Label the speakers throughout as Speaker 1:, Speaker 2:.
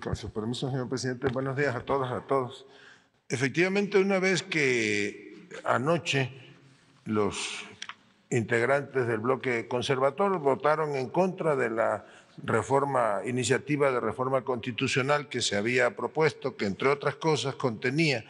Speaker 1: Con su permiso, señor presidente, buenos días a todas, a todos. Efectivamente, una vez que anoche los integrantes del bloque conservador votaron en contra de la reforma, iniciativa de reforma constitucional que se había propuesto, que entre otras cosas contenía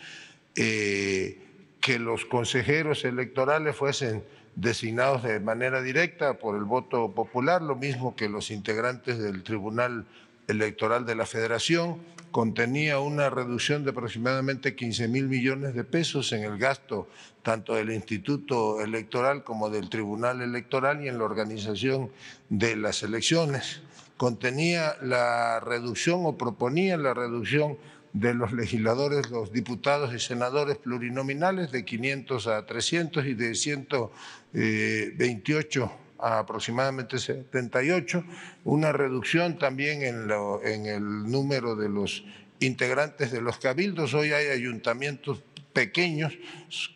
Speaker 1: eh, que los consejeros electorales fuesen designados de manera directa por el voto popular, lo mismo que los integrantes del Tribunal electoral de la federación, contenía una reducción de aproximadamente 15 mil millones de pesos en el gasto tanto del Instituto Electoral como del Tribunal Electoral y en la organización de las elecciones. Contenía la reducción o proponía la reducción de los legisladores, los diputados y senadores plurinominales de 500 a 300 y de 128 aproximadamente 78, una reducción también en, en el número de los integrantes de los cabildos. Hoy hay ayuntamientos pequeños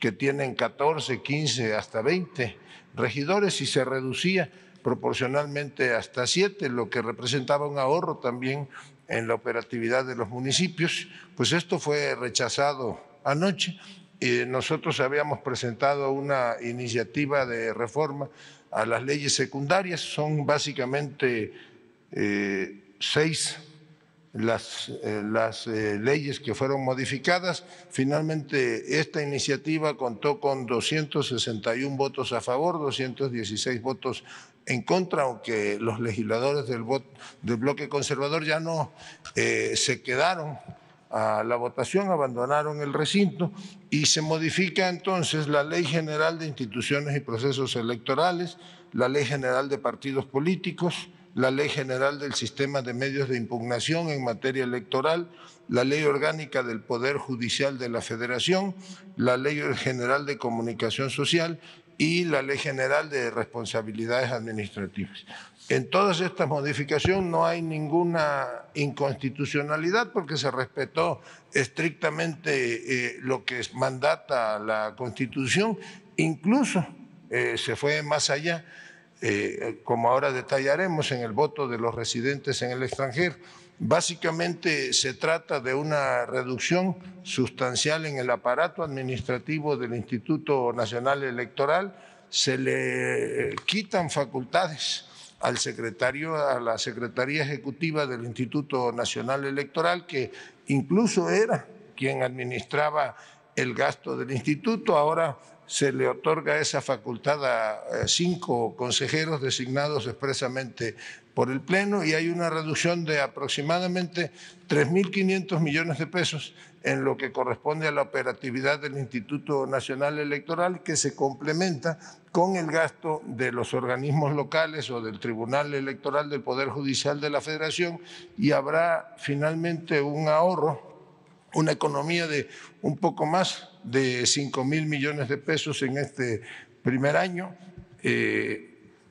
Speaker 1: que tienen 14, 15, hasta 20 regidores y se reducía proporcionalmente hasta 7, lo que representaba un ahorro también en la operatividad de los municipios. Pues esto fue rechazado anoche. y nosotros habíamos presentado una iniciativa de reforma a las leyes secundarias. Son básicamente eh, seis las, eh, las eh, leyes que fueron modificadas. Finalmente, esta iniciativa contó con 261 votos a favor, 216 votos en contra, aunque los legisladores del, del bloque conservador ya no se quedaron a la votación, abandonaron el recinto y se modifica entonces la Ley General de Instituciones y Procesos Electorales, la Ley General de Partidos Políticos, la Ley General del Sistema de Medios de Impugnación en materia electoral, la Ley Orgánica del Poder Judicial de la Federación, la Ley General de Comunicación Social y la Ley General de Responsabilidades Administrativas. En todas estas modificaciones no hay ninguna inconstitucionalidad porque se respetó estrictamente eh, lo que mandata la Constitución, incluso eh, se fue más allá. Eh, como ahora detallaremos, en el voto de los residentes en el extranjero. Básicamente se trata de una reducción sustancial en el aparato administrativo del Instituto Nacional Electoral. Se le quitan facultades al secretario, a la Secretaría Ejecutiva del Instituto Nacional Electoral, que incluso era quien administraba el gasto del instituto. Ahora se le otorga esa facultad a eh, cinco consejeros designados expresamente por el Pleno y hay una reducción de aproximadamente 3.500 millones de pesos en lo que corresponde a la operatividad del Instituto Nacional Electoral, que se complementa con el gasto de los organismos locales o del Tribunal Electoral del Poder Judicial de la Federación y habrá finalmente un ahorro una economía de un poco más de 5 mil millones de pesos en este primer año. Eh,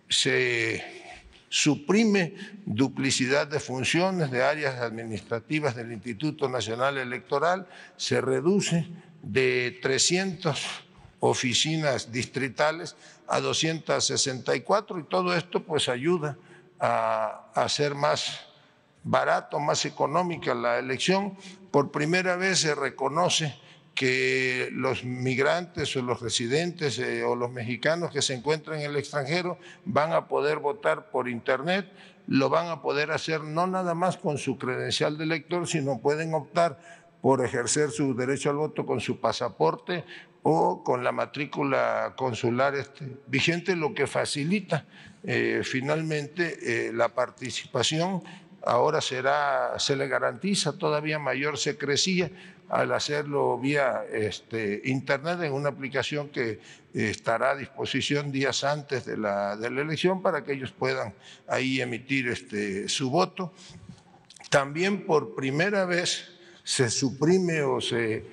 Speaker 1: se suprime duplicidad de funciones de áreas administrativas del Instituto Nacional Electoral, se reduce de 300 oficinas distritales a 264 y todo esto pues ayuda a, a ser más barato, más económica la elección. Por primera vez se reconoce que los migrantes o los residentes eh, o los mexicanos que se encuentran en el extranjero van a poder votar por Internet, lo van a poder hacer no nada más con su credencial de elector, sino pueden optar por ejercer su derecho al voto con su pasaporte o con la matrícula consular este, vigente, lo que facilita eh, finalmente eh, la participación ahora será, se le garantiza todavía mayor secrecía al hacerlo vía este, Internet en una aplicación que eh, estará a disposición días antes de la, de la elección para que ellos puedan ahí emitir este, su voto. También por primera vez se suprime o se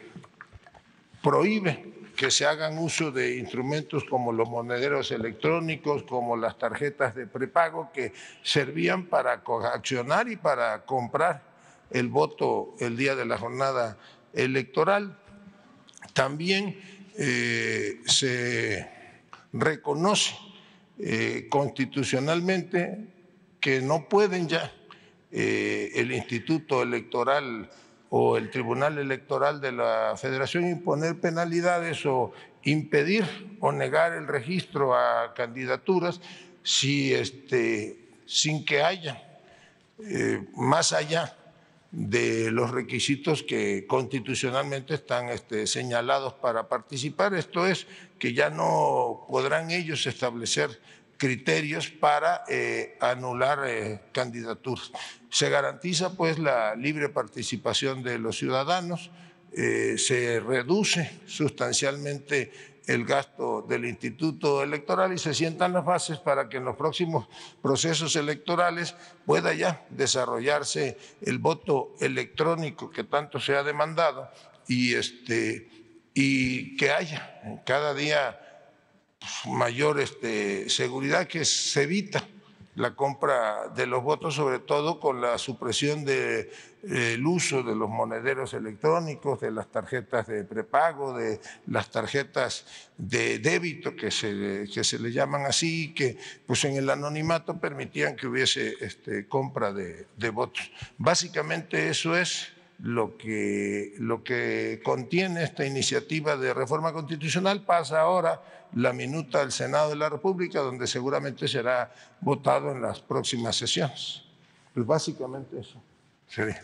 Speaker 1: prohíbe que se hagan uso de instrumentos como los monederos electrónicos, como las tarjetas de prepago que servían para accionar y para comprar el voto el día de la jornada electoral. También eh, se reconoce eh, constitucionalmente que no pueden ya eh, el Instituto Electoral o el Tribunal Electoral de la Federación imponer penalidades o impedir o negar el registro a candidaturas si este, sin que haya eh, más allá de los requisitos que constitucionalmente están este, señalados para participar. Esto es que ya no podrán ellos establecer criterios para eh, anular eh, candidaturas. Se garantiza pues la libre participación de los ciudadanos, eh, se reduce sustancialmente el gasto del Instituto Electoral y se sientan las bases para que en los próximos procesos electorales pueda ya desarrollarse el voto electrónico que tanto se ha demandado y, este, y que haya cada día mayor este, seguridad que se evita la compra de los votos, sobre todo con la supresión del eh, uso de los monederos electrónicos, de las tarjetas de prepago, de las tarjetas de débito, que se, que se le llaman así, que pues en el anonimato permitían que hubiese este, compra de votos. Básicamente eso es lo que, lo que contiene esta iniciativa de reforma constitucional pasa ahora la minuta al Senado de la República, donde seguramente será votado en las próximas sesiones. Pues básicamente eso sería.